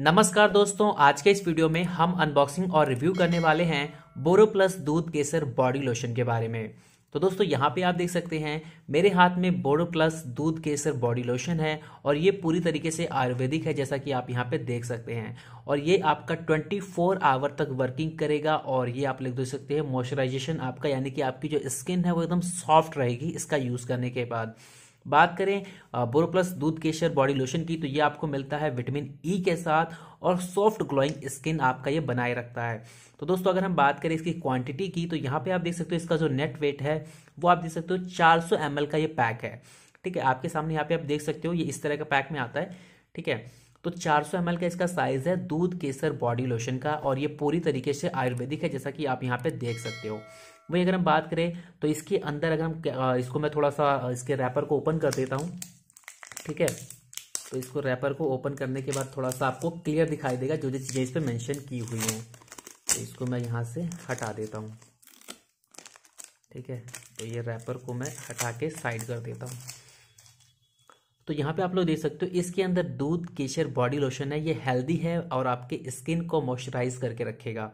नमस्कार दोस्तों आज के इस वीडियो में हम अनबॉक्सिंग और रिव्यू करने वाले हैं बोरो प्लस दूध केसर बॉडी लोशन के बारे में तो दोस्तों यहाँ पे आप देख सकते हैं मेरे हाथ में बोरो प्लस दूध केसर बॉडी लोशन है और ये पूरी तरीके से आयुर्वेदिक है जैसा कि आप यहाँ पे देख सकते हैं और ये आपका 24 आवर तक वर्किंग करेगा और ये आप लिख दे सकते हैं मॉइस्चराइजेशन आपका यानी कि आपकी जो स्किन है वो एकदम सॉफ्ट रहेगी इसका यूज़ करने के बाद बात करें बोरोप्लस दूध केशर बॉडी लोशन की तो ये आपको मिलता है विटामिन ई e के साथ और सॉफ्ट ग्लोइंग स्किन आपका ये बनाए रखता है तो दोस्तों अगर हम बात करें इसकी क्वांटिटी की तो यहाँ पे आप देख सकते हो इसका जो नेट वेट है वो आप देख सकते हो 400 सौ का ये पैक है ठीक है आपके सामने यहाँ पे आप देख सकते हो ये इस तरह का पैक में आता है ठीक है तो 400 सौ का इसका साइज है दूध केसर बॉडी लोशन का और ये पूरी तरीके से आयुर्वेदिक है जैसा कि आप यहाँ पे देख सकते हो वही अगर हम बात करें तो इसके अंदर अगर हम इसको मैं थोड़ा सा इसके रैपर को ओपन कर देता हूँ ठीक है तो इसको रैपर को ओपन करने के बाद थोड़ा सा आपको क्लियर दिखाई देगा जो जो चीज़ें इस पर मैंशन की हुई हैं तो इसको मैं यहाँ से हटा देता हूँ ठीक है तो ये रैपर को मैं हटा के साइड कर देता हूँ तो यहाँ पे आप लोग देख सकते हो इसके अंदर दूध केशर बॉडी लोशन है ये हेल्दी है और आपके स्किन को मॉइस्चराइज करके रखेगा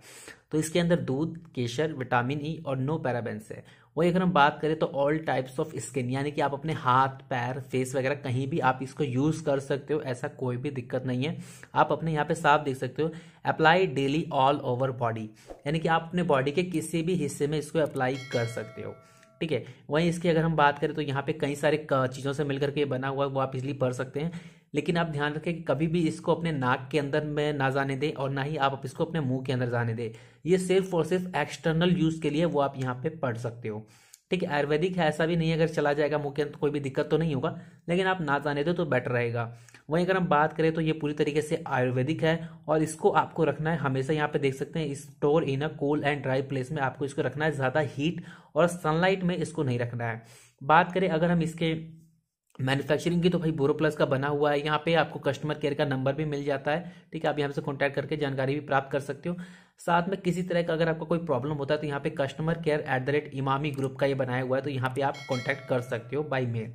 तो इसके अंदर दूध केशर विटामिन ई e और नो पैराबेंस है वही अगर हम बात करें तो ऑल टाइप्स ऑफ स्किन यानी कि आप अपने हाथ पैर फेस वगैरह कहीं भी आप इसको यूज़ कर सकते हो ऐसा कोई भी दिक्कत नहीं है आप अपने यहाँ पे साफ देख सकते हो apply daily all over body यानी कि आप अपने बॉडी के किसी भी हिस्से में इसको अप्लाई कर सकते हो ठीक है वहीं इसकी अगर हम बात करें तो यहाँ पे कई सारे चीज़ों से मिलकर के बना हुआ है वो आप इसलिए पढ़ सकते हैं लेकिन आप ध्यान रखें कि कभी भी इसको अपने नाक के अंदर में ना जाने दें और ना ही आप इसको अपने मुंह के अंदर जाने दें ये सिर्फ और सिर्फ एक्सटर्नल यूज़ के लिए वो आप यहाँ पे पढ़ सकते हो ठीक है आयुर्वेदिक है ऐसा भी नहीं है अगर चला जाएगा मुख्य तो कोई भी दिक्कत तो नहीं होगा लेकिन आप ना जाने दो तो बेटर रहेगा वहीं अगर हम बात करें तो ये पूरी तरीके से आयुर्वेदिक है और इसको आपको रखना है हमेशा यहाँ पे देख सकते हैं store in a cold and dry place में आपको इसको रखना है ज़्यादा हीट और सनलाइट में इसको नहीं रखना है बात करें अगर हम इसके मैन्युफैक्चरिंग की तो भाई बोरो प्लस का बना हुआ है यहाँ पे आपको कस्टमर केयर का नंबर भी मिल जाता है ठीक है आप यहाँ से कॉन्टैक्ट करके जानकारी भी प्राप्त कर सकते हो साथ में किसी तरह का अगर आपका कोई प्रॉब्लम होता है तो यहाँ पे customer care at the rate Emami group का ये बनाया हुआ है तो यहाँ पे आप कॉन्टैक्ट कर सकते हो बाई मेल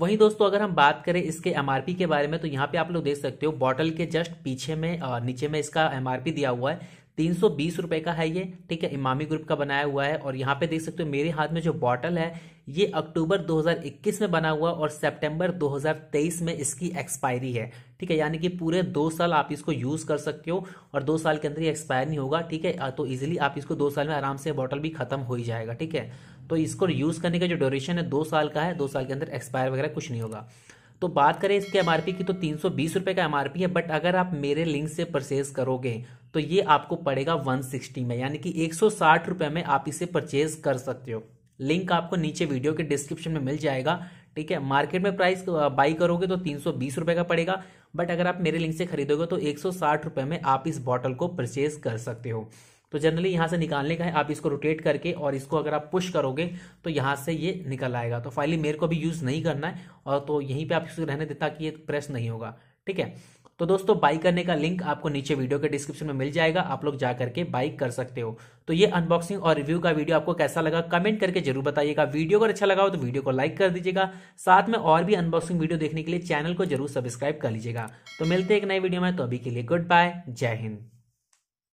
वही दोस्तों अगर हम बात करें इसके एमआरपी के बारे में तो यहाँ पे आप लोग देख सकते हो बॉटल के जस्ट पीछे में नीचे में इसका एमआरपी दिया हुआ है तीन सौ बीस रुपए का है ये ठीक है इमामी ग्रुप का बनाया हुआ है और यहाँ पे देख सकते हो मेरे हाथ में जो बॉटल है ये अक्टूबर 2021 में बना हुआ और सितंबर 2023 में इसकी एक्सपायरी है ठीक है यानी कि पूरे दो साल आप इसको यूज़ कर सकते हो और दो साल के अंदर ये एक्सपायर नहीं होगा ठीक है तो इजिली आप इसको दो साल में आराम से बॉटल भी खत्म हो ही जाएगा ठीक है तो इसको यूज़ करने का जो ड्यूरेशन है दो साल का है दो साल के अंदर एक्सपायर वगैरह कुछ नहीं होगा तो बात करें इसके एम की तो तीन सौ का एम है बट अगर आप मेरे लिंक से परचेज करोगे तो ये आपको पड़ेगा 160 में यानी कि एक रुपए में आप इसे परचेज कर सकते हो लिंक आपको नीचे वीडियो के डिस्क्रिप्शन में मिल जाएगा ठीक है मार्केट में प्राइस बाई करोगे तो तीन सौ रुपए का पड़ेगा बट अगर आप मेरे लिंक से खरीदोगे तो एक सौ में आप इस बॉटल को परचेज कर सकते हो तो जनरली यहां से निकालने का है आप इसको रोटेट करके और इसको अगर आप पुश करोगे तो यहां से ये निकल आएगा तो फाइनली मेरे को भी यूज़ नहीं करना है और तो यहीं पर आप इसको रहने देता कि ये प्रेस नहीं होगा ठीक है तो दोस्तों बाई करने का लिंक आपको नीचे वीडियो के डिस्क्रिप्शन में मिल जाएगा आप लोग जाकर के बाई कर सकते हो तो ये अनबॉक्सिंग और रिव्यू का वीडियो आपको कैसा लगा कमेंट करके जरूर बताइएगा वीडियो अगर अच्छा लगा हो तो वीडियो को लाइक कर दीजिएगा साथ में और भी अनबॉक्सिंग वीडियो देखने के लिए चैनल को जरूर सब्सक्राइब कर लीजिएगा तो मिलते हैं एक नए वीडियो में तो अभी के लिए गुड बाय जय हिंद